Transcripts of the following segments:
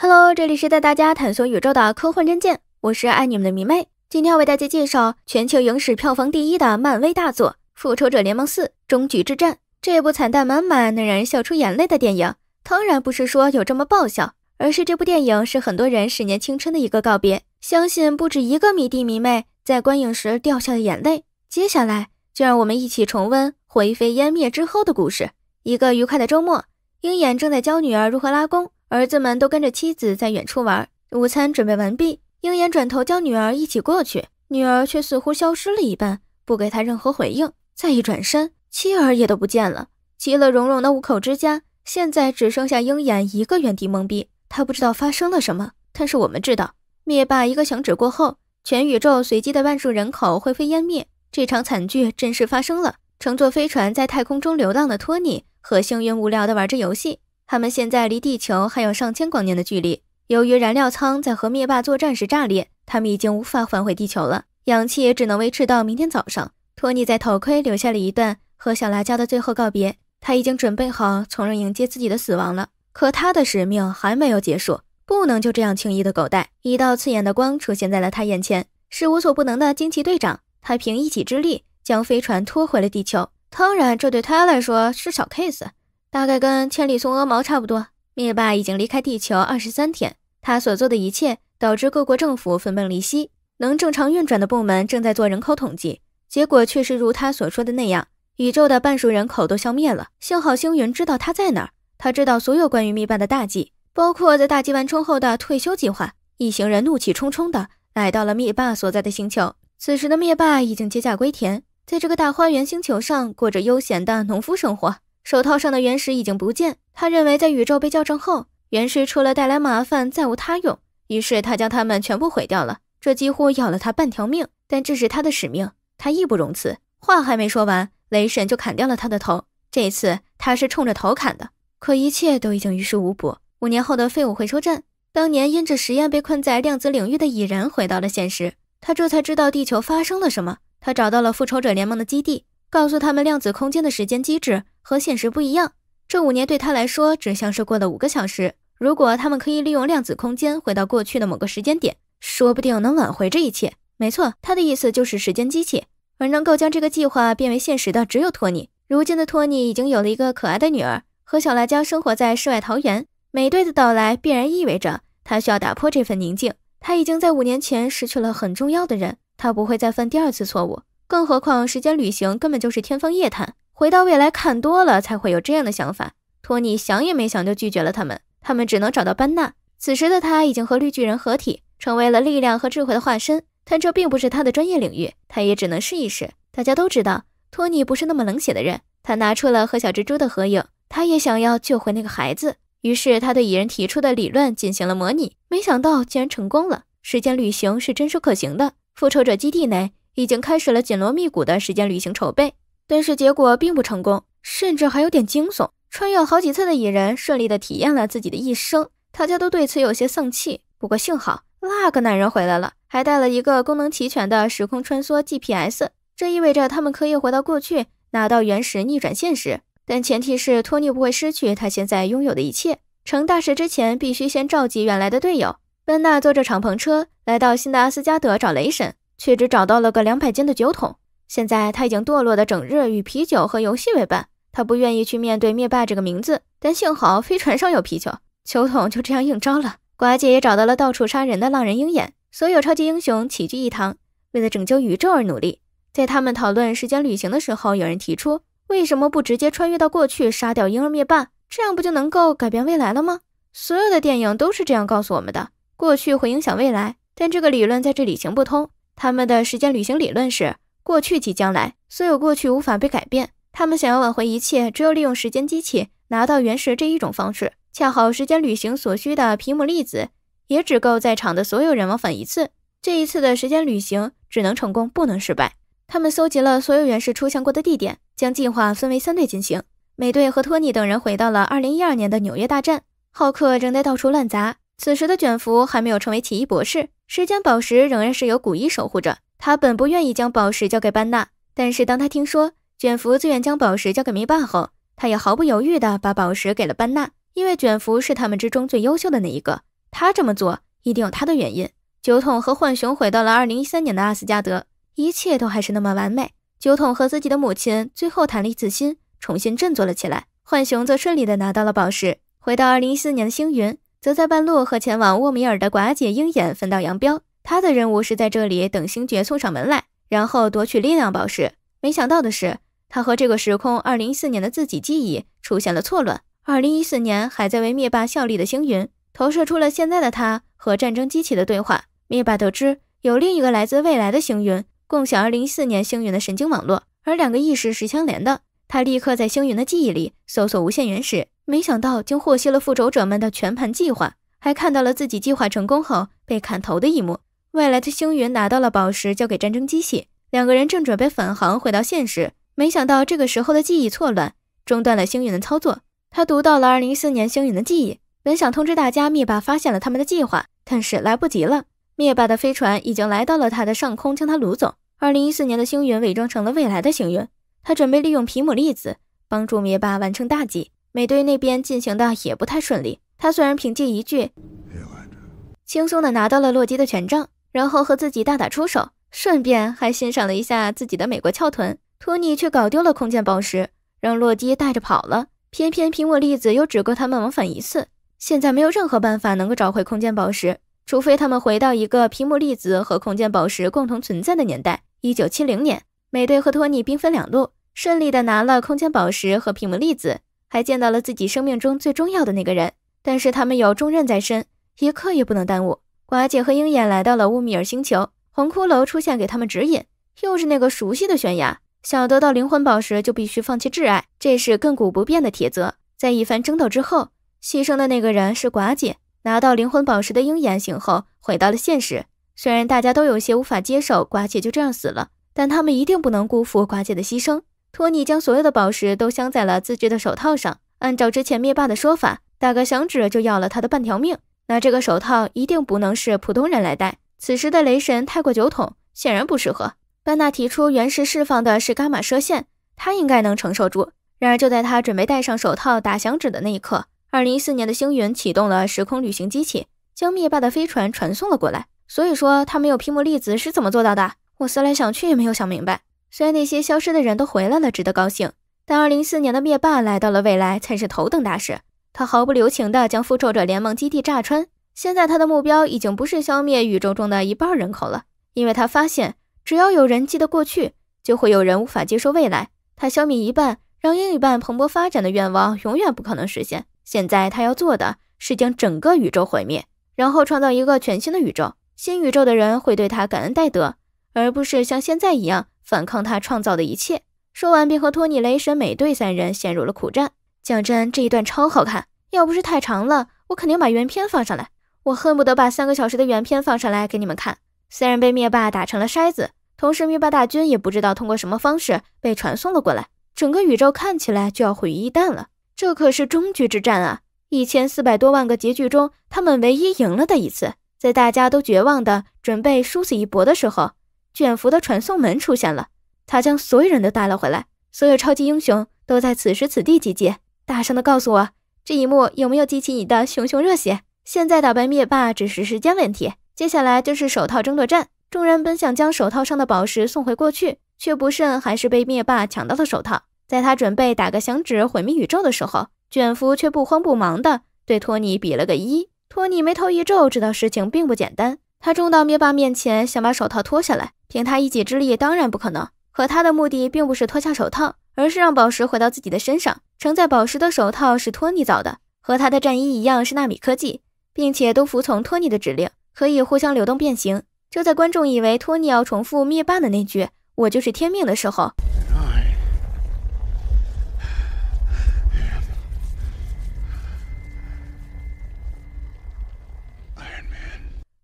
Hello，这里是带大家探索宇宙的科幻战见，我是爱你们的迷妹。今天要为大家介绍全球影史票房第一的漫威大作《复仇者联盟四：终局之战》。这部惨淡满满能让人笑出眼泪的电影，当然不是说有这么爆笑，而是这部电影是很多人十年青春的一个告别。相信不止一个迷弟迷妹在观影时掉下了眼泪。接下来就让我们一起重温灰飞烟灭之后的故事。一个愉快的周末，鹰眼正在教女儿如何拉弓。儿子们都跟着妻子在远处玩，午餐准备完毕，鹰眼转头叫女儿一起过去，女儿却似乎消失了一般，不给他任何回应。再一转身，妻儿也都不见了。其乐融融的五口之家，现在只剩下鹰眼一个原地懵逼，他不知道发生了什么。但是我们知道，灭霸一个响指过后，全宇宙随机的万数人口灰飞烟灭，这场惨剧真是发生了。乘坐飞船在太空中流浪的托尼，和幸运无聊的玩着游戏。他们现在离地球还有上千光年的距离。由于燃料舱在和灭霸作战时炸裂，他们已经无法返回地球了。氧气也只能维持到明天早上。托尼在头盔留下了一段和小辣椒的最后告别。他已经准备好从容迎接自己的死亡了。可他的使命还没有结束，不能就这样轻易的狗带。一道刺眼的光出现在了他眼前，是无所不能的惊奇队长。他凭一己之力将飞船拖回了地球。当然，这对他来说是小 case。大概跟千里送鹅毛差不多。灭霸已经离开地球二十三天，他所做的一切导致各国政府分崩离析，能正常运转的部门正在做人口统计。结果确实如他所说的那样，宇宙的半数人口都消灭了。幸好星云知道他在哪儿，他知道所有关于灭霸的大计，包括在大计完成后的退休计划。一行人怒气冲冲的来到了灭霸所在的星球。此时的灭霸已经解甲归田，在这个大花园星球上过着悠闲的农夫生活。手套上的原石已经不见。他认为，在宇宙被校正后，原石除了带来麻烦，再无他用。于是他将它们全部毁掉了。这几乎要了他半条命，但这是他的使命，他义不容辞。话还没说完，雷神就砍掉了他的头。这次他是冲着头砍的，可一切都已经于事无补。五年后的废物回收站，当年因着实验被困在量子领域的蚁人回到了现实。他这才知道地球发生了什么。他找到了复仇者联盟的基地，告诉他们量子空间的时间机制。和现实不一样，这五年对他来说只像是过了五个小时。如果他们可以利用量子空间回到过去的某个时间点，说不定能挽回这一切。没错，他的意思就是时间机器，而能够将这个计划变为现实的只有托尼。如今的托尼已经有了一个可爱的女儿和小辣椒，生活在世外桃源。美队的到来必然意味着他需要打破这份宁静。他已经在五年前失去了很重要的人，他不会再犯第二次错误。更何况，时间旅行根本就是天方夜谭。回到未来，看多了才会有这样的想法。托尼想也没想就拒绝了他们，他们只能找到班纳。此时的他已经和绿巨人合体，成为了力量和智慧的化身，但这并不是他的专业领域，他也只能试一试。大家都知道，托尼不是那么冷血的人，他拿出了和小蜘蛛的合影，他也想要救回那个孩子。于是他对蚁人提出的理论进行了模拟，没想到竟然成功了。时间旅行是真实可行的。复仇者基地内已经开始了紧锣密鼓的时间旅行筹备。但是结果并不成功，甚至还有点惊悚。穿越好几次的蚁人顺利的体验了自己的一生，大家都对此有些丧气。不过幸好，那个男人回来了，还带了一个功能齐全的时空穿梭 GPS，这意味着他们可以回到过去，拿到原石，逆转现实。但前提是托尼不会失去他现在拥有的一切。成大事之前，必须先召集原来的队友。班纳坐着敞篷车来到新的阿斯加德找雷神，却只找到了个两百斤的酒桶。现在他已经堕落的整日与啤酒和游戏为伴，他不愿意去面对灭霸这个名字。但幸好飞船上有啤酒球桶，就这样应招了。寡姐也找到了到处杀人的浪人鹰眼，所有超级英雄齐聚一堂，为了拯救宇宙而努力。在他们讨论时间旅行的时候，有人提出为什么不直接穿越到过去杀掉婴儿灭霸，这样不就能够改变未来了吗？所有的电影都是这样告诉我们的，过去会影响未来，但这个理论在这里行不通。他们的时间旅行理论是。过去即将来，所有过去无法被改变。他们想要挽回一切，只有利用时间机器拿到原石这一种方式。恰好时间旅行所需的皮姆粒子也只够在场的所有人往返一次。这一次的时间旅行只能成功，不能失败。他们搜集了所有原石出现过的地点，将计划分为三队进行。美队和托尼等人回到了二零一二年的纽约大战，浩克正在到处乱砸。此时的卷福还没有成为奇异博士，时间宝石仍然是由古一守护着。他本不愿意将宝石交给班纳，但是当他听说卷福自愿将宝石交给灭霸后，他也毫不犹豫地把宝石给了班纳，因为卷福是他们之中最优秀的那一个。他这么做一定有他的原因。酒桶和浣熊回到了2013年的阿斯加德，一切都还是那么完美。酒桶和自己的母亲最后谈了一次心，重新振作了起来。浣熊则顺利地拿到了宝石，回到2014年的星云，则在半路和前往沃米尔的寡姐鹰眼分道扬镳。他的任务是在这里等星爵送上门来，然后夺取力量宝石。没想到的是，他和这个时空2014年的自己记忆出现了错乱。2014年还在为灭霸效力的星云，投射出了现在的他和战争机器的对话。灭霸得知有另一个来自未来的星云共享2014年星云的神经网络，而两个意识是相连的。他立刻在星云的记忆里搜索无限原石，没想到竟获悉了复仇者们的全盘计划，还看到了自己计划成功后被砍头的一幕。未来的星云拿到了宝石，交给战争机器。两个人正准备返航回到现实，没想到这个时候的记忆错乱中断了星云的操作。他读到了2 0一4年星云的记忆，本想通知大家灭霸发现了他们的计划，但是来不及了。灭霸的飞船已经来到了他的上空，将他掳走。2014年的星云伪装成了未来的星云，他准备利用皮姆粒子帮助灭霸完成大计。美队那边进行的也不太顺利，他虽然凭借一句，轻松的拿到了洛基的权杖。然后和自己大打出手，顺便还欣赏了一下自己的美国翘臀。托尼却搞丢了空间宝石，让洛基带着跑了。偏偏苹果粒子又只够他们往返一次，现在没有任何办法能够找回空间宝石，除非他们回到一个苹果粒子和空间宝石共同存在的年代——一九七零年。美队和托尼兵分两路，顺利的拿了空间宝石和苹果粒子，还见到了自己生命中最重要的那个人。但是他们有重任在身，一刻也不能耽误。寡姐和鹰眼来到了乌米尔星球，红骷髅出现给他们指引。又是那个熟悉的悬崖，想得到灵魂宝石就必须放弃挚爱，这是亘古不变的铁则。在一番争斗之后，牺牲的那个人是寡姐。拿到灵魂宝石的鹰眼醒后回到了现实，虽然大家都有些无法接受寡姐就这样死了，但他们一定不能辜负寡姐的牺牲。托尼将所有的宝石都镶在了自制的手套上，按照之前灭霸的说法，打个响指就要了他的半条命。那这个手套一定不能是普通人来戴。此时的雷神太过酒桶，显然不适合。班纳提出，原石释放的是伽马射线，他应该能承受住。然而就在他准备戴上手套打响指的那一刻，2014年的星云启动了时空旅行机器，将灭霸的飞船传送了过来。所以说他没有披幕粒子是怎么做到的？我思来想去也没有想明白。虽然那些消失的人都回来了，值得高兴，但2014年的灭霸来到了未来，才是头等大事。他毫不留情地将复仇者联盟基地炸穿。现在他的目标已经不是消灭宇宙中的一半人口了，因为他发现，只要有人记得过去，就会有人无法接受未来。他消灭一半，让另一半蓬勃发展的愿望永远不可能实现。现在他要做的是将整个宇宙毁灭，然后创造一个全新的宇宙。新宇宙的人会对他感恩戴德，而不是像现在一样反抗他创造的一切。说完，便和托尼、雷神、美队三人陷入了苦战。讲真，这一段超好看，要不是太长了，我肯定把原片放上来。我恨不得把三个小时的原片放上来给你们看。虽然被灭霸打成了筛子，同时灭霸大军也不知道通过什么方式被传送了过来，整个宇宙看起来就要毁于一旦了。这可是终局之战啊！一千四百多万个结局中，他们唯一赢了的一次。在大家都绝望的准备殊死一搏的时候，卷福的传送门出现了，他将所有人都带了回来。所有超级英雄都在此时此地集结。大声的告诉我，这一幕有没有激起你的熊熊热血？现在打败灭霸只是时间问题，接下来就是手套争夺战。众人本想将手套上的宝石送回过去，却不慎还是被灭霸抢到了手套。在他准备打个响指毁灭宇宙的时候，卷福却不慌不忙的对托尼比了个一。托尼眉头一皱，知道事情并不简单。他冲到灭霸面前想把手套脱下来，凭他一己之力当然不可能。可他的目的并不是脱下手套，而是让宝石回到自己的身上。承载宝石的手套是托尼造的，和他的战衣一样是纳米科技，并且都服从托尼的指令，可以互相流动变形。就在观众以为托尼要重复灭霸的那句“我就是天命”的时候，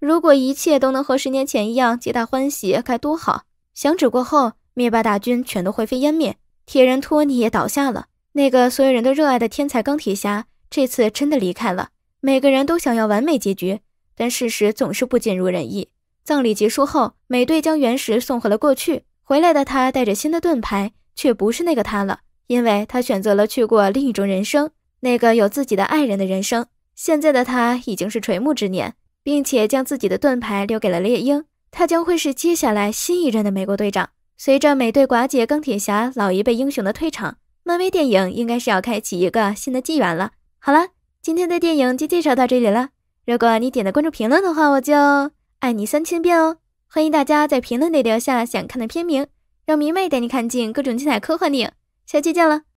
如果一切都能和十年前一样，皆大欢喜该多好！响指过后，灭霸大军全都灰飞烟灭，铁人托尼也倒下了。那个所有人都热爱的天才钢铁侠，这次真的离开了。每个人都想要完美结局，但事实总是不尽如人意。葬礼结束后，美队将原石送回了过去。回来的他带着新的盾牌，却不是那个他了，因为他选择了去过另一种人生，那个有自己的爱人的人生。现在的他已经是垂暮之年，并且将自己的盾牌留给了猎鹰，他将会是接下来新一任的美国队长。随着美队、寡姐、钢铁侠老一辈英雄的退场。漫威电影应该是要开启一个新的纪元了。好了，今天的电影就介绍到这里了。如果你点的关注评论的话，我就爱你三千遍哦。欢迎大家在评论里留下想看的片名，让迷妹带你看尽各种精彩科幻电影。下期见了。